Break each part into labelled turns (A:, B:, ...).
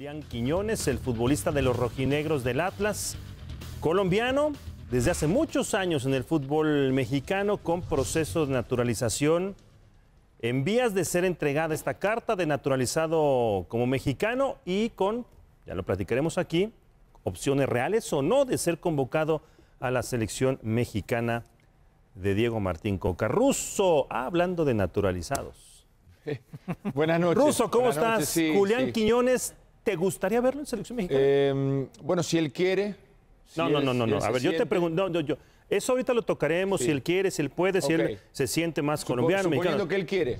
A: Julián Quiñones, el futbolista de los rojinegros del Atlas, colombiano, desde hace muchos años en el fútbol mexicano con proceso de naturalización. En vías de ser entregada esta carta de naturalizado como mexicano y con, ya lo platicaremos aquí, opciones reales o no de ser convocado a la selección mexicana de Diego Martín Coca. Russo, hablando de naturalizados.
B: Buenas noches. Russo, ¿cómo estás? Julián Quiñones ¿Te gustaría verlo en selección mexicana? Em, bueno, si él quiere. no, no, no, no, A ver, yo te
A: pregunto, yo. Eso ahorita lo tocaremos, si él quiere, si él puede, si él se siente más colombiano. Suponiendo que
B: él quiere.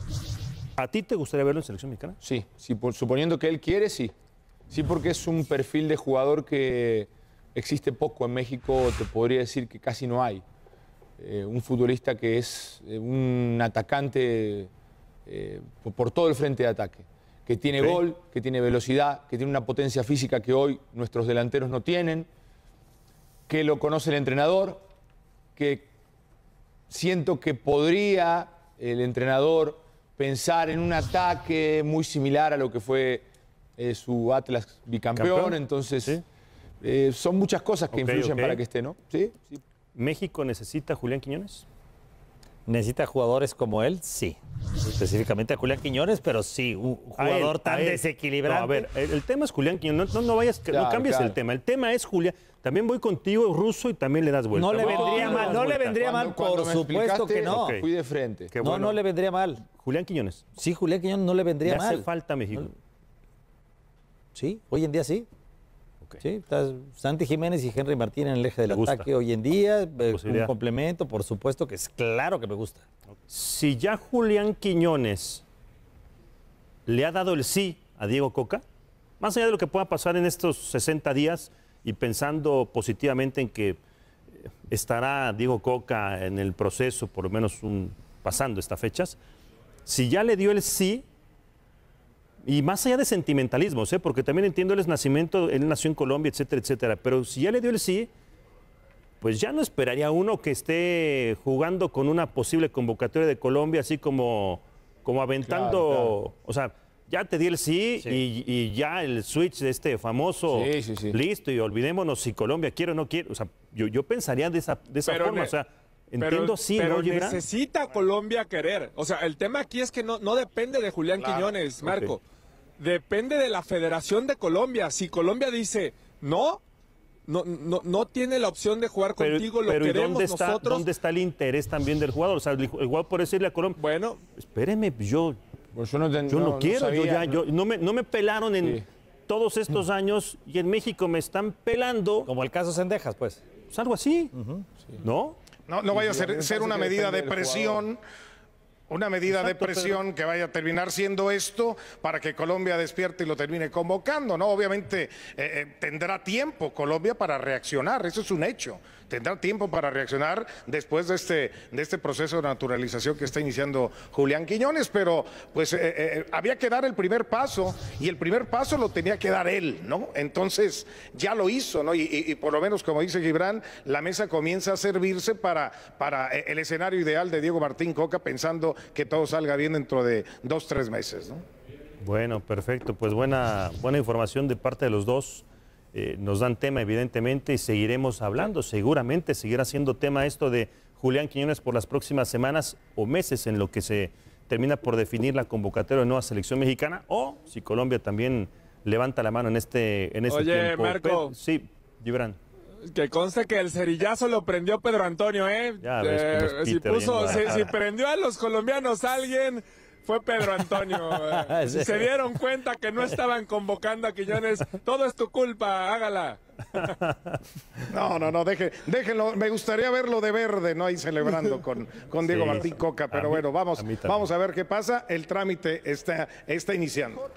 B: ¿A ti te gustaría verlo en selección mexicana? Sí, sí suponiendo que él quiere, sí. Sí, porque es un perfil de jugador que existe poco en México, te podría decir que casi no hay. Eh, un futbolista que es eh, un atacante eh, por todo el frente de ataque que tiene gol, que tiene velocidad, que tiene una potencia física que hoy nuestros delanteros no tienen, que lo conoce el entrenador, que siento que podría el entrenador pensar en un ataque muy similar a lo que fue eh, su Atlas bicampeón, entonces eh, son muchas cosas que influyen para que esté, ¿no?
A: ¿México necesita Julián Quiñones? ¿Necesita jugadores como él? Sí. Específicamente a Julián Quiñones, pero sí, un jugador tan desequilibrado. a ver, el, tema es Julián Quiñones. No, vayas, no cambies el tema. El tema es Julián. También voy contigo, ruso, y también le das vuelta. No le vendría mal, no le vendría mal, por supuesto que no. Fui de frente. No, le vendría mal. Julián Quiñones. Sí, Julián Quiñones no le vendría mal. hace falta México. Sí, hoy en día sí. Sí, Santi Jiménez y Henry Martín en el eje del ataque hoy en día, eh, un complemento, por supuesto que es claro que me gusta. Si ya Julián Quiñones le ha dado el sí a Diego Coca, más allá de lo que pueda pasar en estos 60 días y pensando positivamente en que eh, estará Diego Coca en el proceso, por lo menos un, pasando estas fechas, si ya le dio el sí, y más allá de sentimentalismo, ¿eh? porque también entiendo el nacimiento, él nació en Colombia, etcétera, etcétera. Pero si ya le dio el sí, pues ya no esperaría uno que esté jugando con una posible convocatoria de Colombia, así como, como aventando. O sea, ya te di el sí, Y, ya el switch de este famoso listo y olvidémonos si Colombia quiere o no quiere. O sea, yo, yo pensaría de esa,
B: de esa forma. O sea,
A: Entiendo sí, pero necesita
B: Colombia querer. O sea, el tema aquí es que no, no depende de Julián Quiñones, Marco. Depende de la Federación de Colombia. Si Colombia dice no, no, no, tiene la opción de jugar contigo, lo pero queremos dónde está, nosotros. ¿Dónde
A: está el interés también del jugador? O sea, igual por decirle a Colombia, bueno, espéreme, yo, pues yo, no, quiero, yo ya, no me, pelaron en todos estos mm. años y en México me están pelando. Como el caso Sendejas, pues. Es pues algo así,
C: ¿no? No, vaya a ser una medida de presión una medida de presión que vaya a terminar siendo esto para que Colombia despierte y lo termine convocando, ¿no? Obviamente eh, eh, tendrá tiempo Colombia para reaccionar, eso es un hecho. Tendrá tiempo para reaccionar después de este, de este proceso de naturalización que está iniciando Julián Quiñones, pero pues eh, había que dar el primer paso y el primer paso lo tenía que dar él, ¿no? Entonces ya lo hizo, ¿no? Y, por lo menos, como dice Gibran, la mesa comienza a servirse para, para el escenario ideal de Diego Martín Coca pensando que todo salga bien dentro de dos, tres meses. ¿no?
A: Bueno, perfecto. Pues buena, buena información de parte de los dos. Eh, nos dan tema, evidentemente, y seguiremos hablando. Seguramente seguirá siendo tema esto de Julián Quiñones por las próximas semanas o meses en lo que se termina por definir la convocatoria de nueva selección mexicana o si Colombia también levanta la mano en este, en este Oye, Marco. sí, Gibran.
B: Que conste que el cerillazo lo prendió Pedro Antonio, ¿eh? eh si, prendió a los colombianos alguien, fue Pedro Antonio. Eh. Ah, Se dieron cuenta que no estaban convocando a Quillones Todo es tu culpa, hágala.
C: No, no, no, deje, déjenlo. Me gustaría verlo de verde, ¿no? Ahí celebrando con, con Diego Martín Coca. Pero bueno, vamos a, vamos a ver qué pasa. El trámite está, está iniciando.